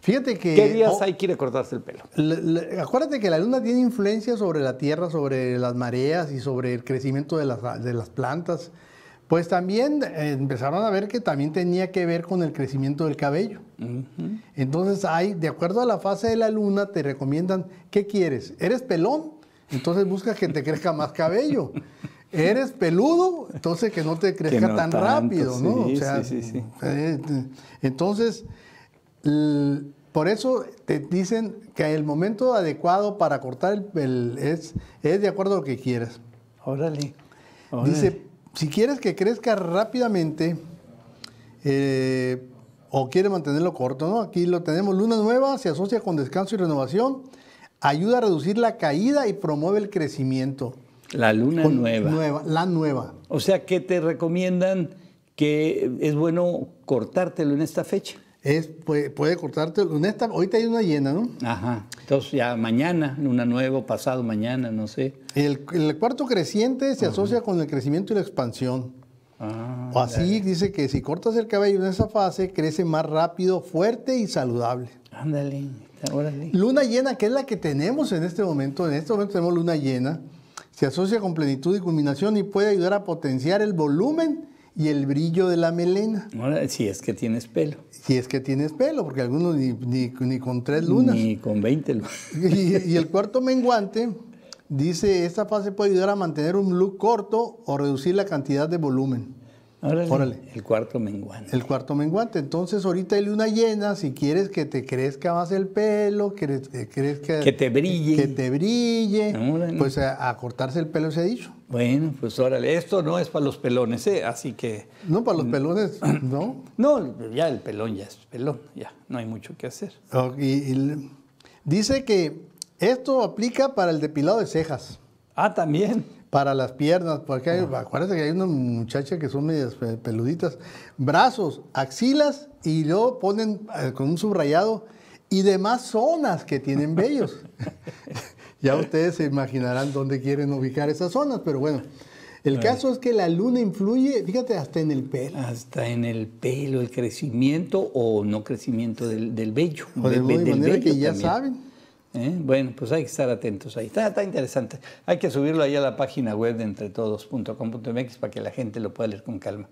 Fíjate que. ¿Qué días hay que ir a cortarse el pelo? acuérdate que la luna tiene influencia sobre la tierra, sobre las mareas y sobre el crecimiento de las, plantas. Pues también eh, empezaron a ver que también tenía que ver con el crecimiento del cabello. Entonces, hay, de acuerdo a la fase de la luna, te recomiendan, ¿qué quieres? ¿Eres pelón? Entonces busca que te crezca más cabello. eres peludo, entonces que no te crezca tan rápido, ¿no? Sí, o sea, sí, sí, eh, entonces, por eso te dicen que el momento adecuado para cortar el, es, de acuerdo a lo que quieras Órale. Dice, si quieres que crezca rápidamente eh, o quieres mantenerlo corto, ¿no? Aquí lo tenemos. Luna nueva se asocia con descanso y renovación, ayuda a reducir la caída y promueve el crecimiento. La luna nueva. nueva. La nueva. O sea, que te recomiendan que es bueno cortártelo en esta fecha es, puede, cortarte. Honesta, ahorita hay una llena, ¿no? Ajá. Entonces ya mañana, una nueva, pasado mañana, no sé. El, cuarto creciente se asocia con el crecimiento y la expansión. Ah, o así dice que si cortas el cabello en esa fase, crece más rápido, fuerte y saludable. Ándale, órale. Luna llena, que es la que tenemos en este momento. En este momento tenemos luna llena. Se asocia con plenitud y culminación y puede ayudar a potenciar el volumen y el brillo de la melena. si es que tienes pelo. Si es que tienes pelo, porque algunos ni, ni, con tres lunas. Ni con veinte lunas. y, el cuarto menguante dice, esta fase puede ayudar a mantener un look corto o reducir la cantidad de volumen. Órale, El cuarto menguante. El cuarto menguante. Entonces, ahorita hay luna llena. Si quieres que te crezca más el pelo, que, que Que te brille. Que te brille. Pues a, cortarse el pelo se ha dicho. Bueno, pues órale. Esto no es para los pelones, ¿eh? Así que. No, para los pelones, ¿no? no, ya el pelón ya es pelón. Ya, no hay mucho que hacer. dice que esto aplica para el depilado de cejas. Ah, también para las piernas, porque hay, que hay una muchacha que son medias peluditas, brazos, axilas y luego ponen eh, con un subrayado y demás zonas que tienen vellos. ya ustedes se imaginarán dónde quieren ubicar esas zonas, pero bueno. El caso es que la luna influye, fíjate, hasta en el pelo. Hasta en el pelo, el crecimiento o no crecimiento del, vello. de, manera que ya saben, ¿Eh? Bueno, pues hay que estar atentos ahí. Está, está, interesante. Hay que subirlo ahí a la página web de entretodos.com.mx para que la gente lo pueda leer con calma.